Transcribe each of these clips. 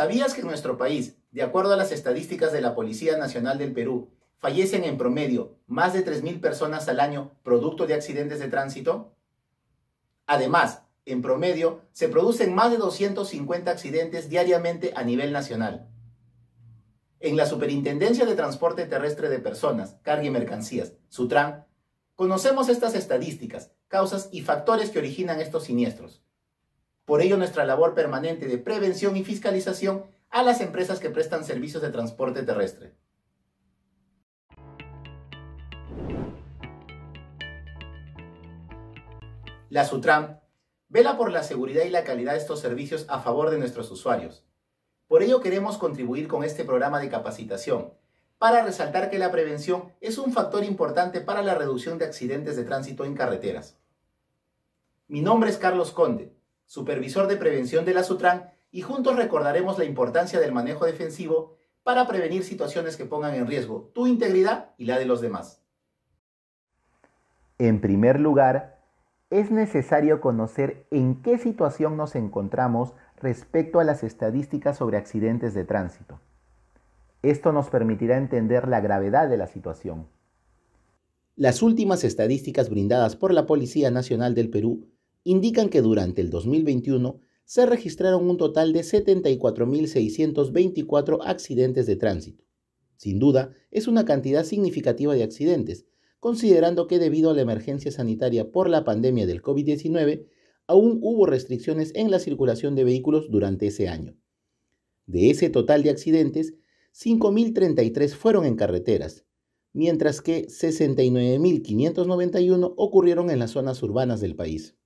¿Sabías que en nuestro país, de acuerdo a las estadísticas de la Policía Nacional del Perú, fallecen en promedio más de 3.000 personas al año producto de accidentes de tránsito? Además, en promedio, se producen más de 250 accidentes diariamente a nivel nacional. En la Superintendencia de Transporte Terrestre de Personas, Carga y Mercancías, SUTRAN, conocemos estas estadísticas, causas y factores que originan estos siniestros. Por ello, nuestra labor permanente de prevención y fiscalización a las empresas que prestan servicios de transporte terrestre. La SUTRAM vela por la seguridad y la calidad de estos servicios a favor de nuestros usuarios. Por ello queremos contribuir con este programa de capacitación, para resaltar que la prevención es un factor importante para la reducción de accidentes de tránsito en carreteras. Mi nombre es Carlos Conde supervisor de prevención de la SUTRAN, y juntos recordaremos la importancia del manejo defensivo para prevenir situaciones que pongan en riesgo tu integridad y la de los demás. En primer lugar, es necesario conocer en qué situación nos encontramos respecto a las estadísticas sobre accidentes de tránsito. Esto nos permitirá entender la gravedad de la situación. Las últimas estadísticas brindadas por la Policía Nacional del Perú indican que durante el 2021 se registraron un total de 74.624 accidentes de tránsito. Sin duda, es una cantidad significativa de accidentes, considerando que debido a la emergencia sanitaria por la pandemia del COVID-19, aún hubo restricciones en la circulación de vehículos durante ese año. De ese total de accidentes, 5.033 fueron en carreteras, mientras que 69.591 ocurrieron en las zonas urbanas del país.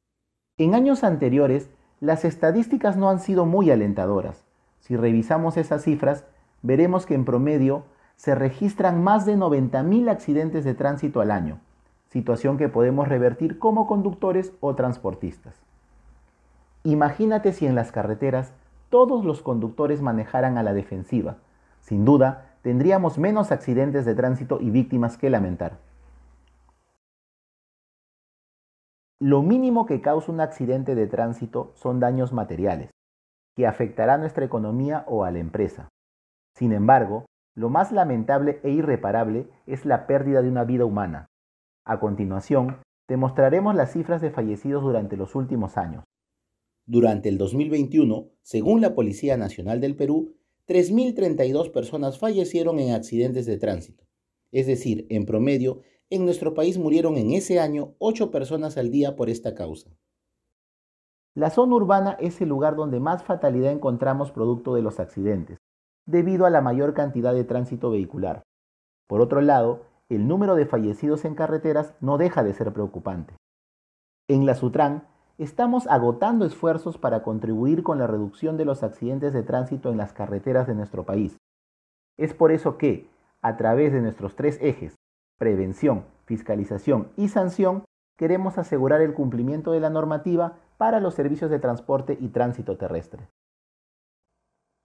En años anteriores, las estadísticas no han sido muy alentadoras. Si revisamos esas cifras, veremos que en promedio se registran más de 90.000 accidentes de tránsito al año, situación que podemos revertir como conductores o transportistas. Imagínate si en las carreteras todos los conductores manejaran a la defensiva. Sin duda, tendríamos menos accidentes de tránsito y víctimas que lamentar. Lo mínimo que causa un accidente de tránsito son daños materiales, que afectará a nuestra economía o a la empresa. Sin embargo, lo más lamentable e irreparable es la pérdida de una vida humana. A continuación, te mostraremos las cifras de fallecidos durante los últimos años. Durante el 2021, según la Policía Nacional del Perú, 3.032 personas fallecieron en accidentes de tránsito, es decir, en promedio en nuestro país murieron en ese año 8 personas al día por esta causa. La zona urbana es el lugar donde más fatalidad encontramos producto de los accidentes, debido a la mayor cantidad de tránsito vehicular. Por otro lado, el número de fallecidos en carreteras no deja de ser preocupante. En la Sutran, estamos agotando esfuerzos para contribuir con la reducción de los accidentes de tránsito en las carreteras de nuestro país. Es por eso que, a través de nuestros tres ejes, prevención, fiscalización y sanción, queremos asegurar el cumplimiento de la normativa para los servicios de transporte y tránsito terrestre.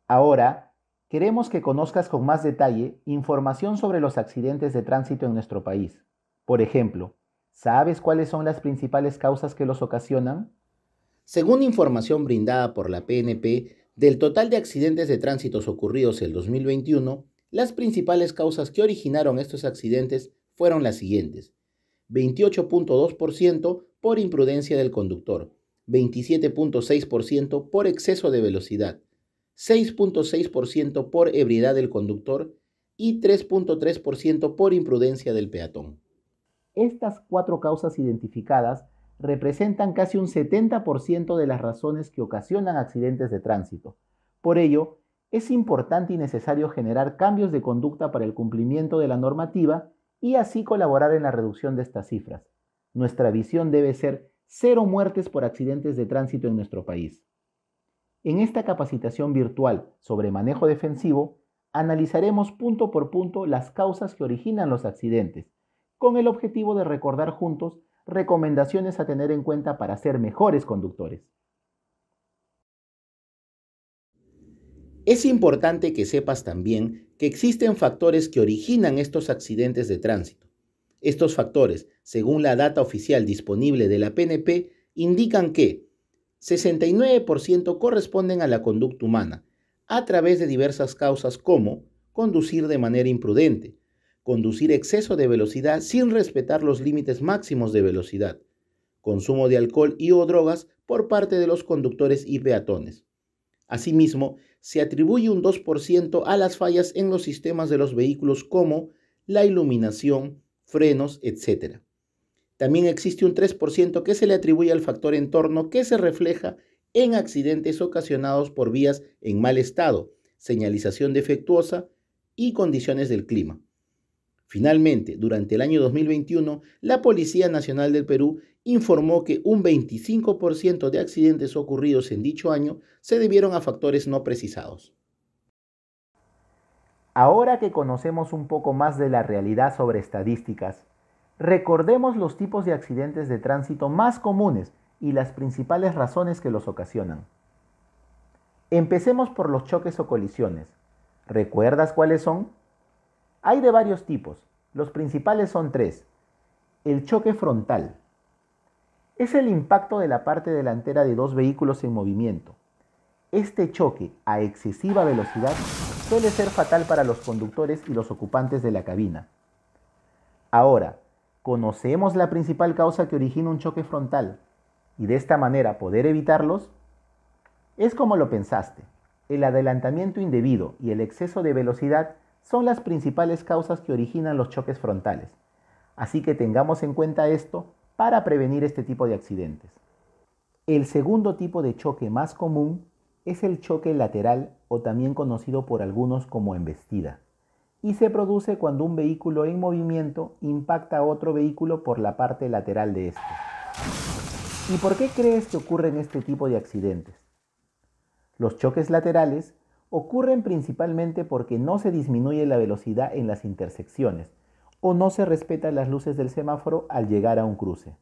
Ahora, queremos que conozcas con más detalle información sobre los accidentes de tránsito en nuestro país. Por ejemplo, ¿sabes cuáles son las principales causas que los ocasionan? Según información brindada por la PNP, del total de accidentes de tránsito ocurridos el 2021, las principales causas que originaron estos accidentes fueron las siguientes. 28.2% por imprudencia del conductor, 27.6% por exceso de velocidad, 6.6% por ebriedad del conductor y 3.3% por imprudencia del peatón. Estas cuatro causas identificadas representan casi un 70% de las razones que ocasionan accidentes de tránsito. Por ello, es importante y necesario generar cambios de conducta para el cumplimiento de la normativa y así colaborar en la reducción de estas cifras. Nuestra visión debe ser cero muertes por accidentes de tránsito en nuestro país. En esta capacitación virtual sobre manejo defensivo, analizaremos punto por punto las causas que originan los accidentes, con el objetivo de recordar juntos recomendaciones a tener en cuenta para ser mejores conductores. Es importante que sepas también que existen factores que originan estos accidentes de tránsito. Estos factores, según la data oficial disponible de la PNP, indican que 69% corresponden a la conducta humana, a través de diversas causas como conducir de manera imprudente, conducir exceso de velocidad sin respetar los límites máximos de velocidad, consumo de alcohol y o drogas por parte de los conductores y peatones. Asimismo, se atribuye un 2% a las fallas en los sistemas de los vehículos como la iluminación, frenos, etc. También existe un 3% que se le atribuye al factor entorno que se refleja en accidentes ocasionados por vías en mal estado, señalización defectuosa y condiciones del clima. Finalmente, durante el año 2021, la Policía Nacional del Perú informó que un 25% de accidentes ocurridos en dicho año se debieron a factores no precisados. Ahora que conocemos un poco más de la realidad sobre estadísticas, recordemos los tipos de accidentes de tránsito más comunes y las principales razones que los ocasionan. Empecemos por los choques o colisiones. ¿Recuerdas cuáles son? Hay de varios tipos. Los principales son tres. El choque frontal. Es el impacto de la parte delantera de dos vehículos en movimiento. Este choque a excesiva velocidad suele ser fatal para los conductores y los ocupantes de la cabina. Ahora, conocemos la principal causa que origina un choque frontal y de esta manera poder evitarlos. Es como lo pensaste, el adelantamiento indebido y el exceso de velocidad son las principales causas que originan los choques frontales. Así que tengamos en cuenta esto para prevenir este tipo de accidentes. El segundo tipo de choque más común es el choque lateral o también conocido por algunos como embestida y se produce cuando un vehículo en movimiento impacta a otro vehículo por la parte lateral de este. ¿Y por qué crees que ocurren este tipo de accidentes? Los choques laterales ocurren principalmente porque no se disminuye la velocidad en las intersecciones o no se respetan las luces del semáforo al llegar a un cruce.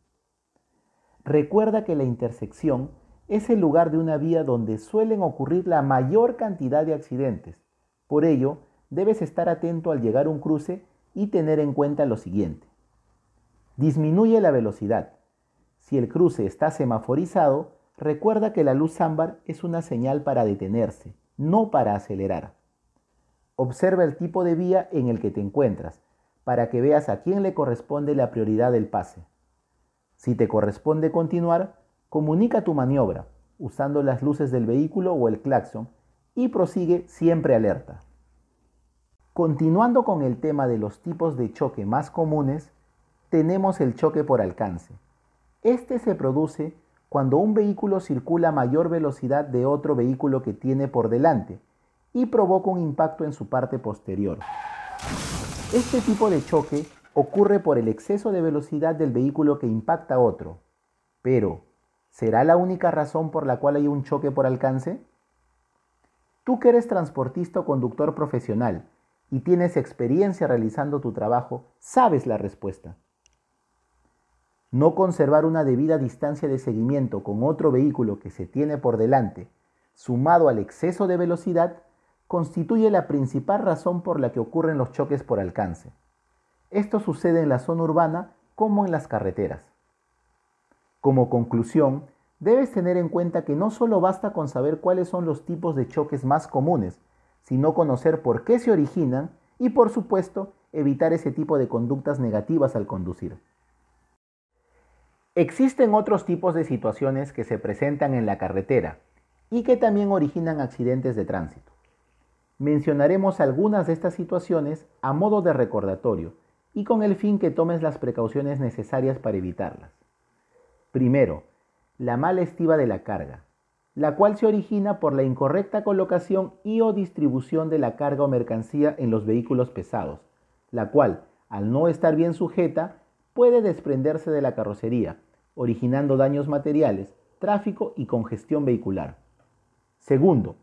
Recuerda que la intersección es el lugar de una vía donde suelen ocurrir la mayor cantidad de accidentes. Por ello, debes estar atento al llegar a un cruce y tener en cuenta lo siguiente. Disminuye la velocidad. Si el cruce está semaforizado, recuerda que la luz ámbar es una señal para detenerse no para acelerar. Observa el tipo de vía en el que te encuentras, para que veas a quién le corresponde la prioridad del pase. Si te corresponde continuar, comunica tu maniobra, usando las luces del vehículo o el claxon, y prosigue siempre alerta. Continuando con el tema de los tipos de choque más comunes, tenemos el choque por alcance. Este se produce cuando un vehículo circula a mayor velocidad de otro vehículo que tiene por delante y provoca un impacto en su parte posterior. Este tipo de choque ocurre por el exceso de velocidad del vehículo que impacta a otro. Pero, ¿será la única razón por la cual hay un choque por alcance? Tú que eres transportista o conductor profesional y tienes experiencia realizando tu trabajo, sabes la respuesta no conservar una debida distancia de seguimiento con otro vehículo que se tiene por delante, sumado al exceso de velocidad, constituye la principal razón por la que ocurren los choques por alcance. Esto sucede en la zona urbana como en las carreteras. Como conclusión, debes tener en cuenta que no solo basta con saber cuáles son los tipos de choques más comunes, sino conocer por qué se originan y, por supuesto, evitar ese tipo de conductas negativas al conducir. Existen otros tipos de situaciones que se presentan en la carretera y que también originan accidentes de tránsito. Mencionaremos algunas de estas situaciones a modo de recordatorio y con el fin que tomes las precauciones necesarias para evitarlas. Primero, la mala estiva de la carga, la cual se origina por la incorrecta colocación y o distribución de la carga o mercancía en los vehículos pesados, la cual, al no estar bien sujeta, puede desprenderse de la carrocería, originando daños materiales, tráfico y congestión vehicular. Segundo,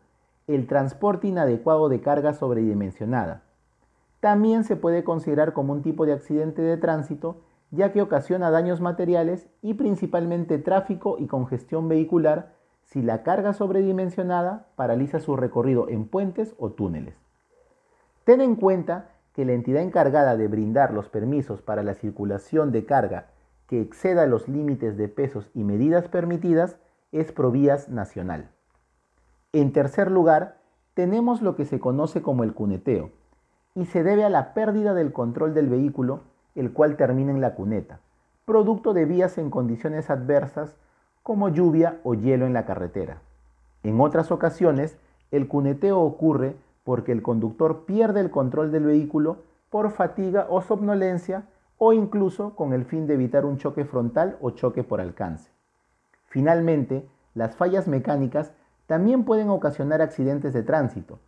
el transporte inadecuado de carga sobredimensionada. También se puede considerar como un tipo de accidente de tránsito ya que ocasiona daños materiales y principalmente tráfico y congestión vehicular si la carga sobredimensionada paraliza su recorrido en puentes o túneles. Ten en cuenta que la entidad encargada de brindar los permisos para la circulación de carga que exceda los límites de pesos y medidas permitidas es provías nacional. En tercer lugar, tenemos lo que se conoce como el cuneteo, y se debe a la pérdida del control del vehículo, el cual termina en la cuneta, producto de vías en condiciones adversas como lluvia o hielo en la carretera. En otras ocasiones, el cuneteo ocurre porque el conductor pierde el control del vehículo por fatiga o somnolencia o incluso con el fin de evitar un choque frontal o choque por alcance. Finalmente, las fallas mecánicas también pueden ocasionar accidentes de tránsito.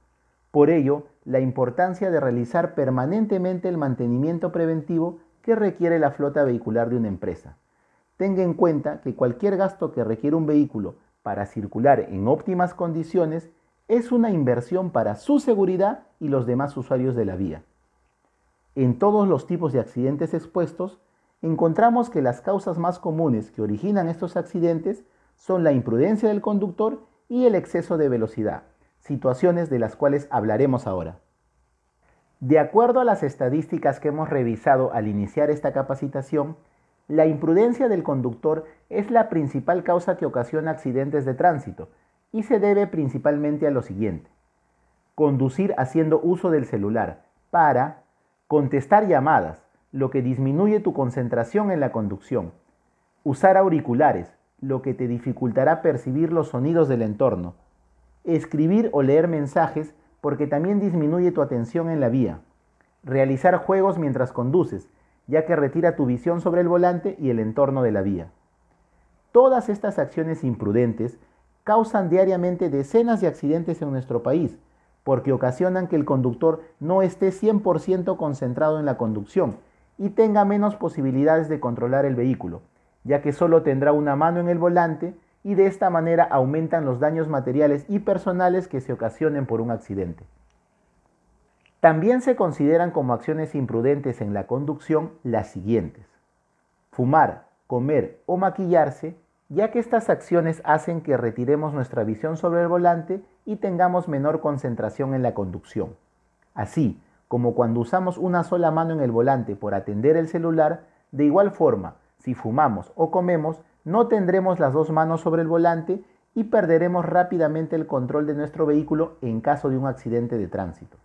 Por ello, la importancia de realizar permanentemente el mantenimiento preventivo que requiere la flota vehicular de una empresa. Tenga en cuenta que cualquier gasto que requiere un vehículo para circular en óptimas condiciones es una inversión para su seguridad y los demás usuarios de la vía. En todos los tipos de accidentes expuestos, encontramos que las causas más comunes que originan estos accidentes son la imprudencia del conductor y el exceso de velocidad, situaciones de las cuales hablaremos ahora. De acuerdo a las estadísticas que hemos revisado al iniciar esta capacitación, la imprudencia del conductor es la principal causa que ocasiona accidentes de tránsito y se debe principalmente a lo siguiente. Conducir haciendo uso del celular para, contestar llamadas, lo que disminuye tu concentración en la conducción, usar auriculares, lo que te dificultará percibir los sonidos del entorno, escribir o leer mensajes porque también disminuye tu atención en la vía, realizar juegos mientras conduces, ya que retira tu visión sobre el volante y el entorno de la vía. Todas estas acciones imprudentes causan diariamente decenas de accidentes en nuestro país, porque ocasionan que el conductor no esté 100% concentrado en la conducción y tenga menos posibilidades de controlar el vehículo, ya que solo tendrá una mano en el volante y de esta manera aumentan los daños materiales y personales que se ocasionen por un accidente. También se consideran como acciones imprudentes en la conducción las siguientes. Fumar, comer o maquillarse, ya que estas acciones hacen que retiremos nuestra visión sobre el volante y tengamos menor concentración en la conducción. Así como cuando usamos una sola mano en el volante por atender el celular, de igual forma, si fumamos o comemos, no tendremos las dos manos sobre el volante y perderemos rápidamente el control de nuestro vehículo en caso de un accidente de tránsito.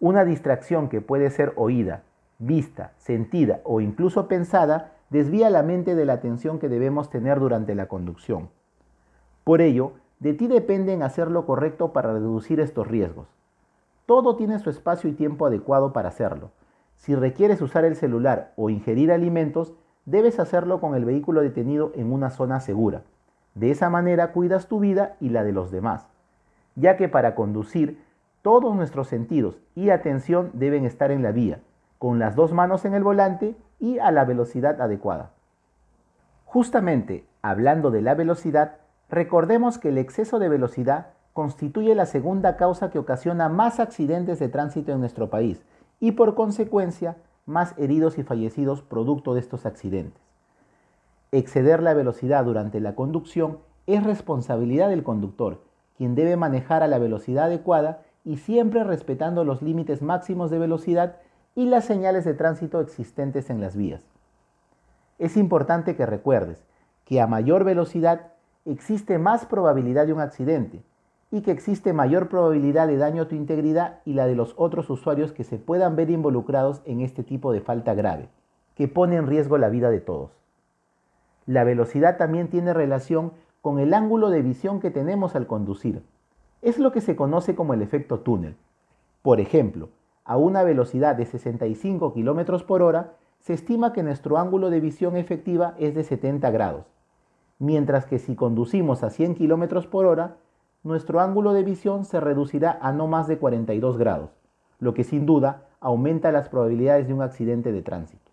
Una distracción que puede ser oída, vista, sentida o incluso pensada desvía la mente de la atención que debemos tener durante la conducción. Por ello, de ti depende en hacer lo correcto para reducir estos riesgos. Todo tiene su espacio y tiempo adecuado para hacerlo. Si requieres usar el celular o ingerir alimentos, debes hacerlo con el vehículo detenido en una zona segura. De esa manera cuidas tu vida y la de los demás, ya que para conducir todos nuestros sentidos y atención deben estar en la vía, con las dos manos en el volante y a la velocidad adecuada. Justamente, hablando de la velocidad, Recordemos que el exceso de velocidad constituye la segunda causa que ocasiona más accidentes de tránsito en nuestro país y por consecuencia más heridos y fallecidos producto de estos accidentes. Exceder la velocidad durante la conducción es responsabilidad del conductor, quien debe manejar a la velocidad adecuada y siempre respetando los límites máximos de velocidad y las señales de tránsito existentes en las vías. Es importante que recuerdes que a mayor velocidad existe más probabilidad de un accidente y que existe mayor probabilidad de daño a tu integridad y la de los otros usuarios que se puedan ver involucrados en este tipo de falta grave, que pone en riesgo la vida de todos. La velocidad también tiene relación con el ángulo de visión que tenemos al conducir. Es lo que se conoce como el efecto túnel. Por ejemplo, a una velocidad de 65 km por hora, se estima que nuestro ángulo de visión efectiva es de 70 grados mientras que si conducimos a 100 km por hora, nuestro ángulo de visión se reducirá a no más de 42 grados, lo que sin duda aumenta las probabilidades de un accidente de tránsito.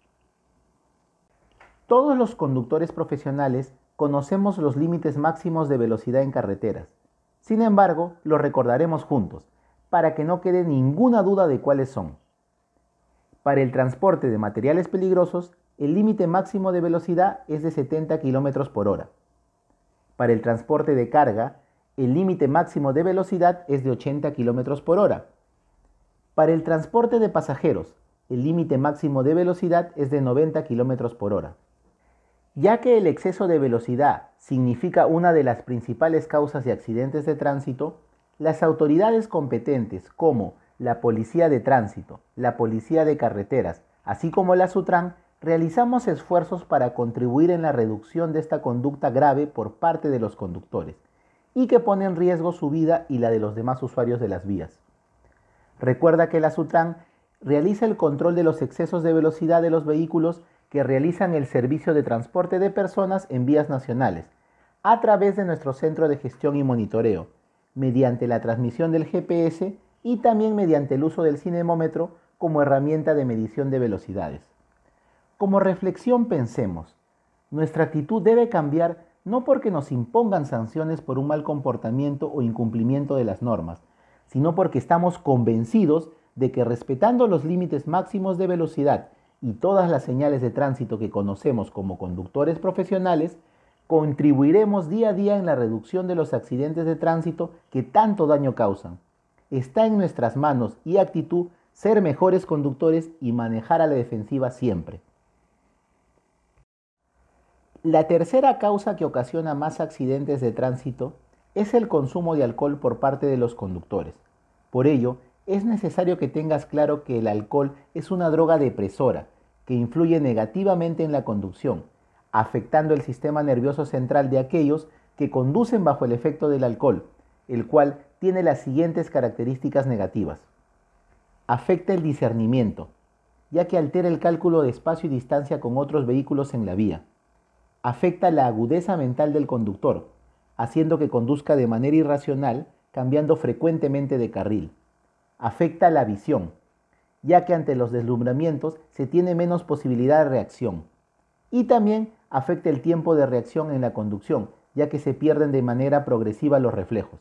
Todos los conductores profesionales conocemos los límites máximos de velocidad en carreteras. Sin embargo, los recordaremos juntos, para que no quede ninguna duda de cuáles son. Para el transporte de materiales peligrosos, el límite máximo de velocidad es de 70 km por hora. Para el transporte de carga, el límite máximo de velocidad es de 80 km por hora. Para el transporte de pasajeros, el límite máximo de velocidad es de 90 km por hora. Ya que el exceso de velocidad significa una de las principales causas de accidentes de tránsito, las autoridades competentes como la Policía de Tránsito, la Policía de Carreteras, así como la SUTRAN, realizamos esfuerzos para contribuir en la reducción de esta conducta grave por parte de los conductores y que pone en riesgo su vida y la de los demás usuarios de las vías. Recuerda que la SUTRAN realiza el control de los excesos de velocidad de los vehículos que realizan el servicio de transporte de personas en vías nacionales, a través de nuestro centro de gestión y monitoreo, mediante la transmisión del GPS y también mediante el uso del cinemómetro como herramienta de medición de velocidades. Como reflexión pensemos, nuestra actitud debe cambiar no porque nos impongan sanciones por un mal comportamiento o incumplimiento de las normas, sino porque estamos convencidos de que respetando los límites máximos de velocidad y todas las señales de tránsito que conocemos como conductores profesionales, contribuiremos día a día en la reducción de los accidentes de tránsito que tanto daño causan. Está en nuestras manos y actitud ser mejores conductores y manejar a la defensiva siempre. La tercera causa que ocasiona más accidentes de tránsito es el consumo de alcohol por parte de los conductores. Por ello, es necesario que tengas claro que el alcohol es una droga depresora que influye negativamente en la conducción, afectando el sistema nervioso central de aquellos que conducen bajo el efecto del alcohol, el cual tiene las siguientes características negativas. Afecta el discernimiento, ya que altera el cálculo de espacio y distancia con otros vehículos en la vía afecta la agudeza mental del conductor, haciendo que conduzca de manera irracional, cambiando frecuentemente de carril. Afecta la visión, ya que ante los deslumbramientos se tiene menos posibilidad de reacción. Y también afecta el tiempo de reacción en la conducción, ya que se pierden de manera progresiva los reflejos.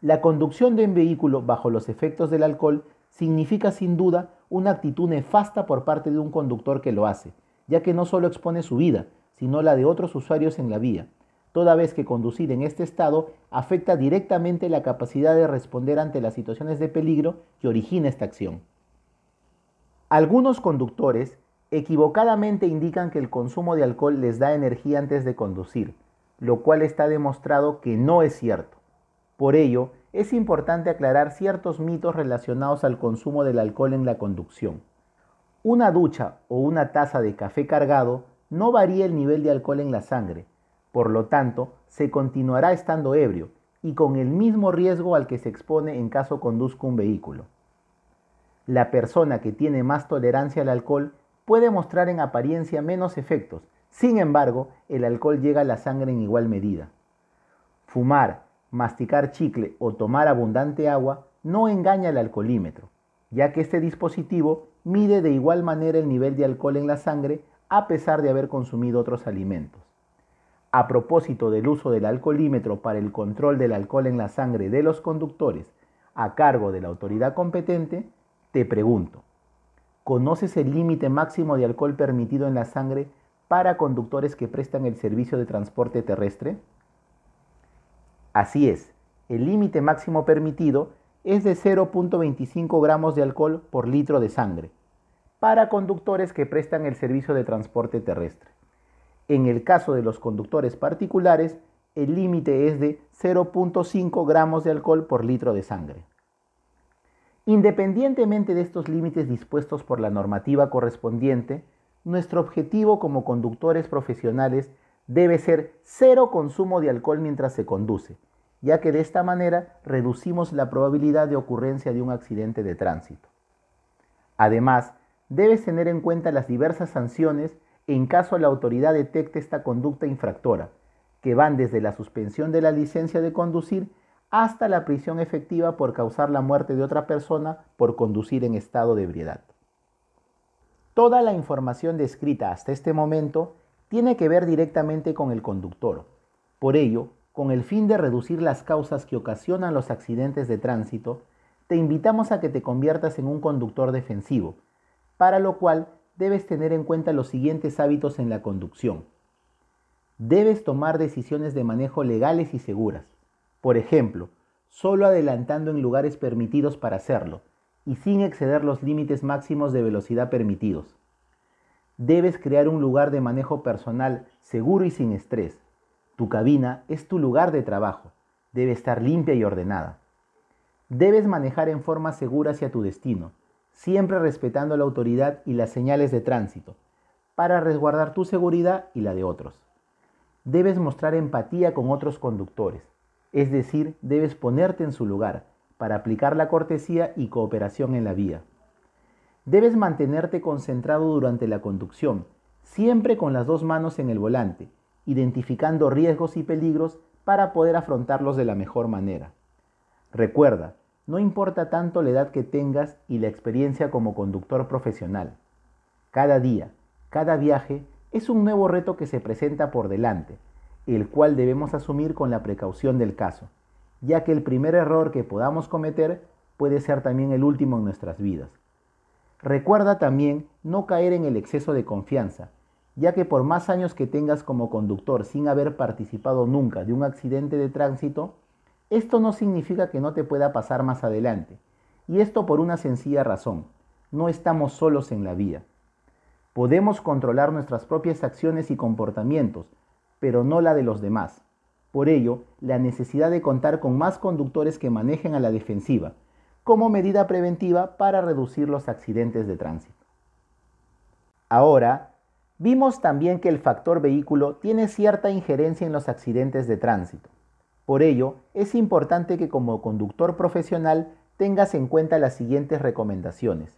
La conducción de un vehículo bajo los efectos del alcohol significa sin duda una actitud nefasta por parte de un conductor que lo hace, ya que no solo expone su vida, sino la de otros usuarios en la vía, toda vez que conducir en este estado afecta directamente la capacidad de responder ante las situaciones de peligro que origina esta acción. Algunos conductores equivocadamente indican que el consumo de alcohol les da energía antes de conducir, lo cual está demostrado que no es cierto. Por ello, es importante aclarar ciertos mitos relacionados al consumo del alcohol en la conducción. Una ducha o una taza de café cargado no varía el nivel de alcohol en la sangre, por lo tanto, se continuará estando ebrio y con el mismo riesgo al que se expone en caso conduzca un vehículo. La persona que tiene más tolerancia al alcohol puede mostrar en apariencia menos efectos, sin embargo, el alcohol llega a la sangre en igual medida. Fumar, masticar chicle o tomar abundante agua no engaña al alcoholímetro, ya que este dispositivo mide de igual manera el nivel de alcohol en la sangre a pesar de haber consumido otros alimentos. A propósito del uso del alcoholímetro para el control del alcohol en la sangre de los conductores a cargo de la autoridad competente, te pregunto, ¿conoces el límite máximo de alcohol permitido en la sangre para conductores que prestan el servicio de transporte terrestre? Así es, el límite máximo permitido es de 0.25 gramos de alcohol por litro de sangre para conductores que prestan el servicio de transporte terrestre. En el caso de los conductores particulares, el límite es de 0.5 gramos de alcohol por litro de sangre. Independientemente de estos límites dispuestos por la normativa correspondiente, nuestro objetivo como conductores profesionales debe ser cero consumo de alcohol mientras se conduce, ya que de esta manera reducimos la probabilidad de ocurrencia de un accidente de tránsito. Además, debes tener en cuenta las diversas sanciones en caso la autoridad detecte esta conducta infractora, que van desde la suspensión de la licencia de conducir hasta la prisión efectiva por causar la muerte de otra persona por conducir en estado de ebriedad. Toda la información descrita hasta este momento tiene que ver directamente con el conductor. Por ello, con el fin de reducir las causas que ocasionan los accidentes de tránsito, te invitamos a que te conviertas en un conductor defensivo, para lo cual debes tener en cuenta los siguientes hábitos en la conducción. Debes tomar decisiones de manejo legales y seguras. Por ejemplo, solo adelantando en lugares permitidos para hacerlo y sin exceder los límites máximos de velocidad permitidos. Debes crear un lugar de manejo personal seguro y sin estrés. Tu cabina es tu lugar de trabajo. Debe estar limpia y ordenada. Debes manejar en forma segura hacia tu destino siempre respetando la autoridad y las señales de tránsito, para resguardar tu seguridad y la de otros. Debes mostrar empatía con otros conductores, es decir, debes ponerte en su lugar para aplicar la cortesía y cooperación en la vía. Debes mantenerte concentrado durante la conducción, siempre con las dos manos en el volante, identificando riesgos y peligros para poder afrontarlos de la mejor manera. Recuerda, no importa tanto la edad que tengas y la experiencia como conductor profesional. Cada día, cada viaje es un nuevo reto que se presenta por delante, el cual debemos asumir con la precaución del caso, ya que el primer error que podamos cometer puede ser también el último en nuestras vidas. Recuerda también no caer en el exceso de confianza, ya que por más años que tengas como conductor sin haber participado nunca de un accidente de tránsito, esto no significa que no te pueda pasar más adelante, y esto por una sencilla razón, no estamos solos en la vía. Podemos controlar nuestras propias acciones y comportamientos, pero no la de los demás. Por ello, la necesidad de contar con más conductores que manejen a la defensiva, como medida preventiva para reducir los accidentes de tránsito. Ahora, vimos también que el factor vehículo tiene cierta injerencia en los accidentes de tránsito. Por ello, es importante que como conductor profesional tengas en cuenta las siguientes recomendaciones.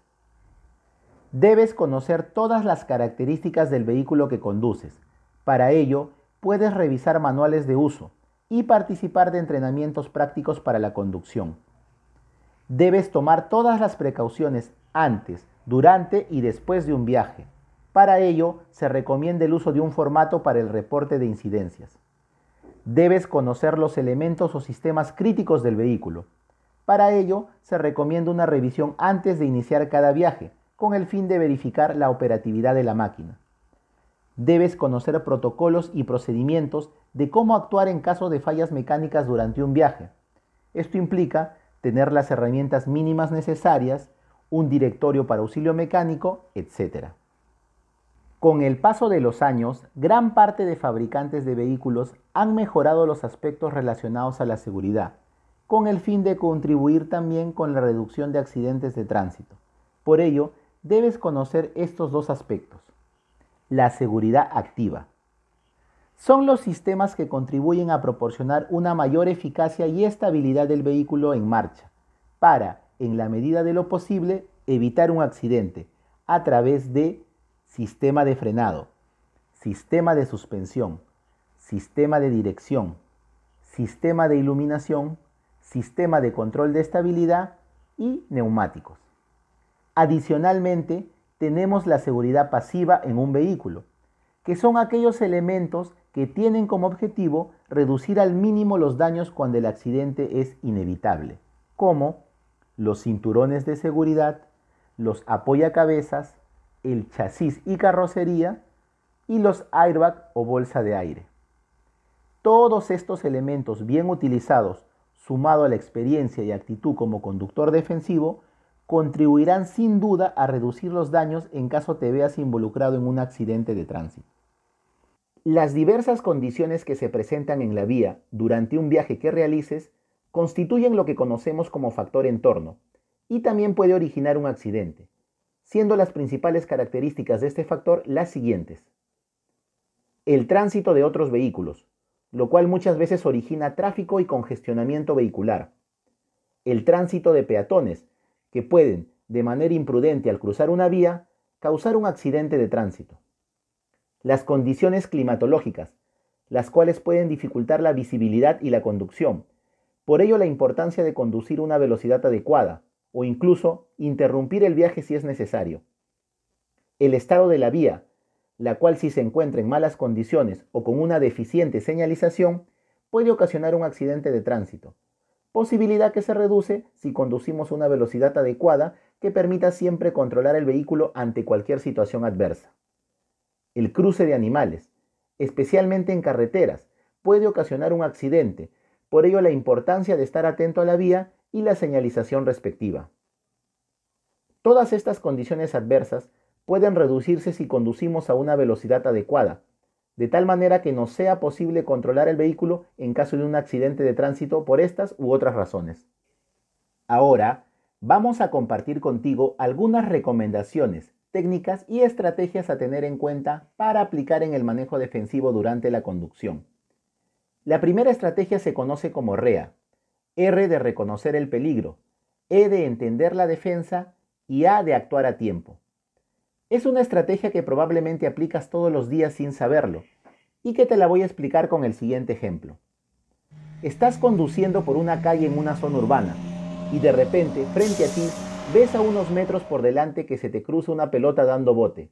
Debes conocer todas las características del vehículo que conduces. Para ello, puedes revisar manuales de uso y participar de entrenamientos prácticos para la conducción. Debes tomar todas las precauciones antes, durante y después de un viaje. Para ello, se recomienda el uso de un formato para el reporte de incidencias. Debes conocer los elementos o sistemas críticos del vehículo. Para ello, se recomienda una revisión antes de iniciar cada viaje, con el fin de verificar la operatividad de la máquina. Debes conocer protocolos y procedimientos de cómo actuar en caso de fallas mecánicas durante un viaje. Esto implica tener las herramientas mínimas necesarias, un directorio para auxilio mecánico, etc. Con el paso de los años, gran parte de fabricantes de vehículos han mejorado los aspectos relacionados a la seguridad, con el fin de contribuir también con la reducción de accidentes de tránsito. Por ello, debes conocer estos dos aspectos. La seguridad activa. Son los sistemas que contribuyen a proporcionar una mayor eficacia y estabilidad del vehículo en marcha, para, en la medida de lo posible, evitar un accidente, a través de sistema de frenado, sistema de suspensión, sistema de dirección, sistema de iluminación, sistema de control de estabilidad y neumáticos. Adicionalmente, tenemos la seguridad pasiva en un vehículo, que son aquellos elementos que tienen como objetivo reducir al mínimo los daños cuando el accidente es inevitable, como los cinturones de seguridad, los apoyacabezas, el chasis y carrocería y los airbag o bolsa de aire. Todos estos elementos bien utilizados, sumado a la experiencia y actitud como conductor defensivo, contribuirán sin duda a reducir los daños en caso te veas involucrado en un accidente de tránsito. Las diversas condiciones que se presentan en la vía durante un viaje que realices constituyen lo que conocemos como factor entorno y también puede originar un accidente siendo las principales características de este factor las siguientes. El tránsito de otros vehículos, lo cual muchas veces origina tráfico y congestionamiento vehicular. El tránsito de peatones, que pueden, de manera imprudente al cruzar una vía, causar un accidente de tránsito. Las condiciones climatológicas, las cuales pueden dificultar la visibilidad y la conducción. Por ello la importancia de conducir una velocidad adecuada, o incluso interrumpir el viaje si es necesario. El estado de la vía, la cual si se encuentra en malas condiciones o con una deficiente señalización, puede ocasionar un accidente de tránsito, posibilidad que se reduce si conducimos a una velocidad adecuada que permita siempre controlar el vehículo ante cualquier situación adversa. El cruce de animales, especialmente en carreteras, puede ocasionar un accidente, por ello la importancia de estar atento a la vía y la señalización respectiva. Todas estas condiciones adversas pueden reducirse si conducimos a una velocidad adecuada, de tal manera que nos sea posible controlar el vehículo en caso de un accidente de tránsito por estas u otras razones. Ahora, vamos a compartir contigo algunas recomendaciones, técnicas y estrategias a tener en cuenta para aplicar en el manejo defensivo durante la conducción. La primera estrategia se conoce como REA, R de reconocer el peligro, E de entender la defensa y A de actuar a tiempo. Es una estrategia que probablemente aplicas todos los días sin saberlo y que te la voy a explicar con el siguiente ejemplo. Estás conduciendo por una calle en una zona urbana y de repente, frente a ti, ves a unos metros por delante que se te cruza una pelota dando bote.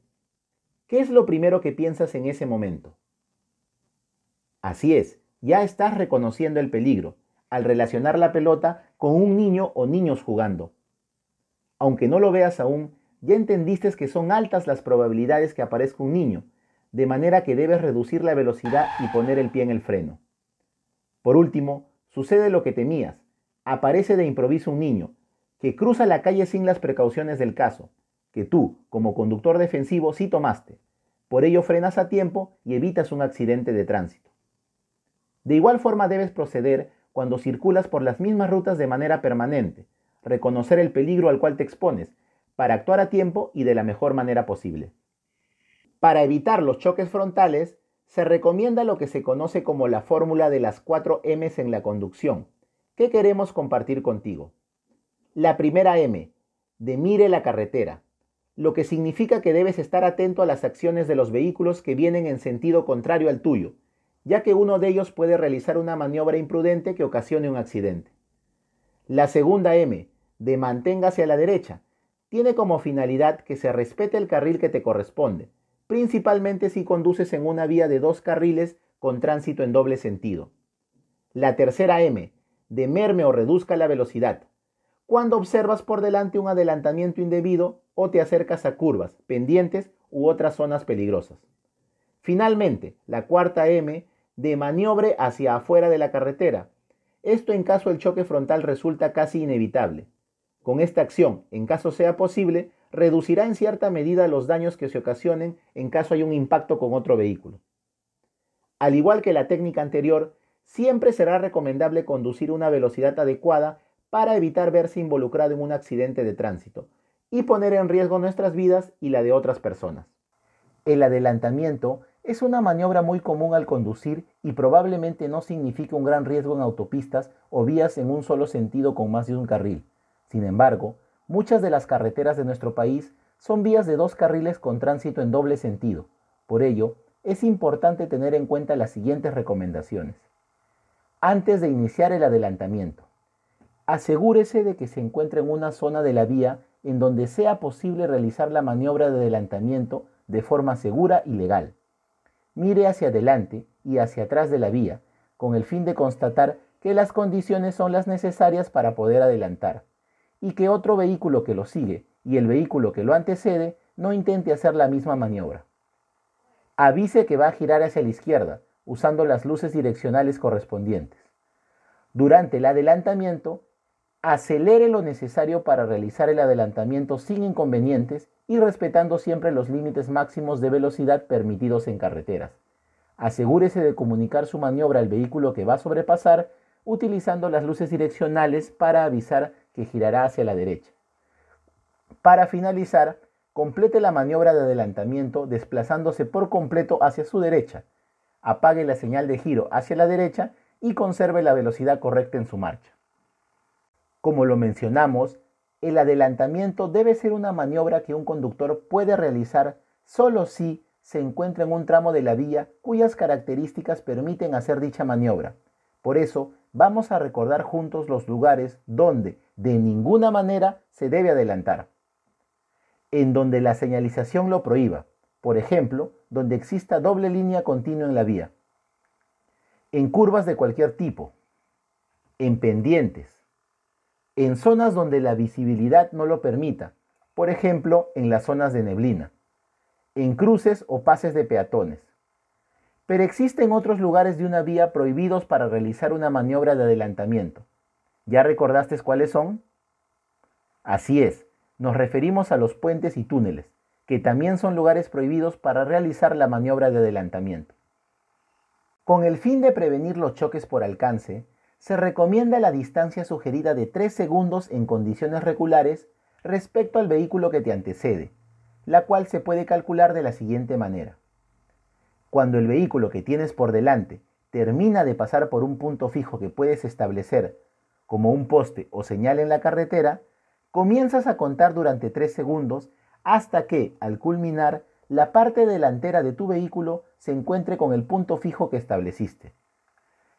¿Qué es lo primero que piensas en ese momento? Así es, ya estás reconociendo el peligro, al relacionar la pelota con un niño o niños jugando. Aunque no lo veas aún, ya entendiste que son altas las probabilidades que aparezca un niño, de manera que debes reducir la velocidad y poner el pie en el freno. Por último, sucede lo que temías. Aparece de improviso un niño, que cruza la calle sin las precauciones del caso, que tú, como conductor defensivo, sí tomaste. Por ello frenas a tiempo y evitas un accidente de tránsito. De igual forma debes proceder cuando circulas por las mismas rutas de manera permanente, reconocer el peligro al cual te expones, para actuar a tiempo y de la mejor manera posible. Para evitar los choques frontales, se recomienda lo que se conoce como la fórmula de las cuatro Ms en la conducción, que queremos compartir contigo. La primera M, de mire la carretera, lo que significa que debes estar atento a las acciones de los vehículos que vienen en sentido contrario al tuyo, ya que uno de ellos puede realizar una maniobra imprudente que ocasione un accidente. La segunda M, de manténgase a la derecha, tiene como finalidad que se respete el carril que te corresponde, principalmente si conduces en una vía de dos carriles con tránsito en doble sentido. La tercera M, de merme o reduzca la velocidad. Cuando observas por delante un adelantamiento indebido o te acercas a curvas, pendientes u otras zonas peligrosas. Finalmente, la cuarta M de maniobre hacia afuera de la carretera. Esto en caso el choque frontal resulta casi inevitable. Con esta acción, en caso sea posible, reducirá en cierta medida los daños que se ocasionen en caso hay un impacto con otro vehículo. Al igual que la técnica anterior, siempre será recomendable conducir una velocidad adecuada para evitar verse involucrado en un accidente de tránsito y poner en riesgo nuestras vidas y la de otras personas. El adelantamiento es una maniobra muy común al conducir y probablemente no signifique un gran riesgo en autopistas o vías en un solo sentido con más de un carril. Sin embargo, muchas de las carreteras de nuestro país son vías de dos carriles con tránsito en doble sentido. Por ello, es importante tener en cuenta las siguientes recomendaciones. Antes de iniciar el adelantamiento, asegúrese de que se encuentre en una zona de la vía en donde sea posible realizar la maniobra de adelantamiento de forma segura y legal. Mire hacia adelante y hacia atrás de la vía, con el fin de constatar que las condiciones son las necesarias para poder adelantar, y que otro vehículo que lo sigue y el vehículo que lo antecede no intente hacer la misma maniobra. Avise que va a girar hacia la izquierda, usando las luces direccionales correspondientes. Durante el adelantamiento, acelere lo necesario para realizar el adelantamiento sin inconvenientes y respetando siempre los límites máximos de velocidad permitidos en carreteras. Asegúrese de comunicar su maniobra al vehículo que va a sobrepasar utilizando las luces direccionales para avisar que girará hacia la derecha. Para finalizar, complete la maniobra de adelantamiento desplazándose por completo hacia su derecha. Apague la señal de giro hacia la derecha y conserve la velocidad correcta en su marcha. Como lo mencionamos, el adelantamiento debe ser una maniobra que un conductor puede realizar solo si se encuentra en un tramo de la vía cuyas características permiten hacer dicha maniobra. Por eso, vamos a recordar juntos los lugares donde de ninguna manera se debe adelantar. En donde la señalización lo prohíba, por ejemplo, donde exista doble línea continua en la vía. En curvas de cualquier tipo. En pendientes en zonas donde la visibilidad no lo permita, por ejemplo, en las zonas de neblina, en cruces o pases de peatones. Pero existen otros lugares de una vía prohibidos para realizar una maniobra de adelantamiento. ¿Ya recordaste cuáles son? Así es, nos referimos a los puentes y túneles, que también son lugares prohibidos para realizar la maniobra de adelantamiento. Con el fin de prevenir los choques por alcance, se recomienda la distancia sugerida de 3 segundos en condiciones regulares respecto al vehículo que te antecede, la cual se puede calcular de la siguiente manera. Cuando el vehículo que tienes por delante termina de pasar por un punto fijo que puedes establecer como un poste o señal en la carretera, comienzas a contar durante 3 segundos hasta que, al culminar, la parte delantera de tu vehículo se encuentre con el punto fijo que estableciste.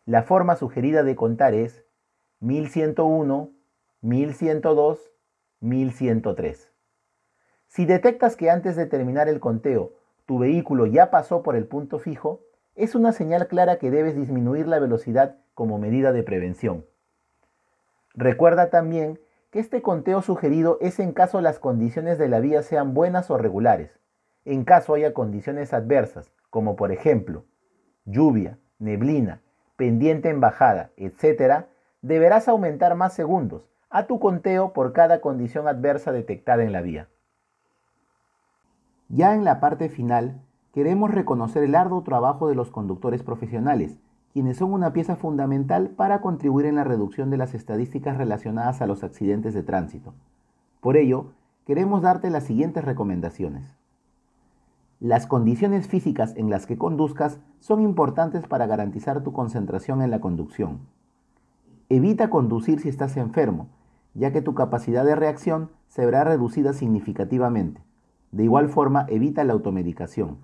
La forma sugerida de contar es 1101, 1102, 1103. Si detectas que antes de terminar el conteo tu vehículo ya pasó por el punto fijo, es una señal clara que debes disminuir la velocidad como medida de prevención. Recuerda también que este conteo sugerido es en caso las condiciones de la vía sean buenas o regulares, en caso haya condiciones adversas, como por ejemplo lluvia, neblina, pendiente en bajada, etc., deberás aumentar más segundos a tu conteo por cada condición adversa detectada en la vía. Ya en la parte final, queremos reconocer el arduo trabajo de los conductores profesionales, quienes son una pieza fundamental para contribuir en la reducción de las estadísticas relacionadas a los accidentes de tránsito. Por ello, queremos darte las siguientes recomendaciones. Las condiciones físicas en las que conduzcas son importantes para garantizar tu concentración en la conducción. Evita conducir si estás enfermo, ya que tu capacidad de reacción se verá reducida significativamente. De igual forma, evita la automedicación.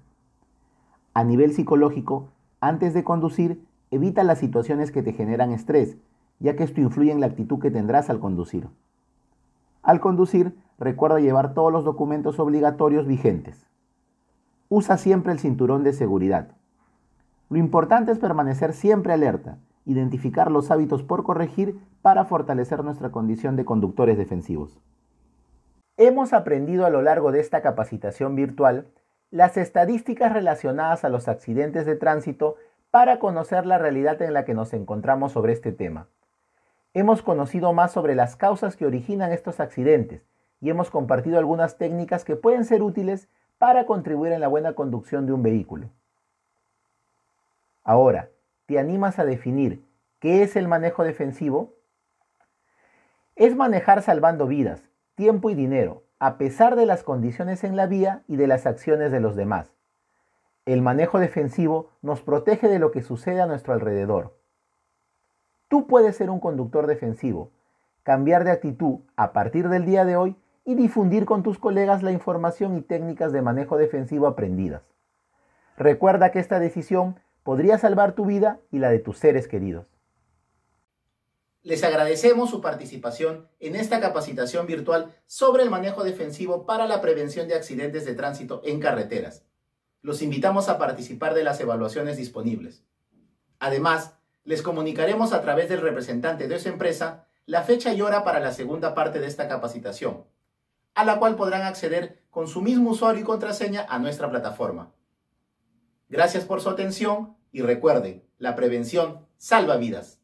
A nivel psicológico, antes de conducir, evita las situaciones que te generan estrés, ya que esto influye en la actitud que tendrás al conducir. Al conducir, recuerda llevar todos los documentos obligatorios vigentes. Usa siempre el cinturón de seguridad. Lo importante es permanecer siempre alerta, identificar los hábitos por corregir para fortalecer nuestra condición de conductores defensivos. Hemos aprendido a lo largo de esta capacitación virtual las estadísticas relacionadas a los accidentes de tránsito para conocer la realidad en la que nos encontramos sobre este tema. Hemos conocido más sobre las causas que originan estos accidentes y hemos compartido algunas técnicas que pueden ser útiles para contribuir en la buena conducción de un vehículo. Ahora, ¿te animas a definir qué es el manejo defensivo? Es manejar salvando vidas, tiempo y dinero, a pesar de las condiciones en la vía y de las acciones de los demás. El manejo defensivo nos protege de lo que sucede a nuestro alrededor. Tú puedes ser un conductor defensivo, cambiar de actitud a partir del día de hoy y difundir con tus colegas la información y técnicas de manejo defensivo aprendidas. Recuerda que esta decisión podría salvar tu vida y la de tus seres queridos. Les agradecemos su participación en esta capacitación virtual sobre el manejo defensivo para la prevención de accidentes de tránsito en carreteras. Los invitamos a participar de las evaluaciones disponibles. Además, les comunicaremos a través del representante de su empresa la fecha y hora para la segunda parte de esta capacitación a la cual podrán acceder con su mismo usuario y contraseña a nuestra plataforma. Gracias por su atención y recuerde, la prevención salva vidas.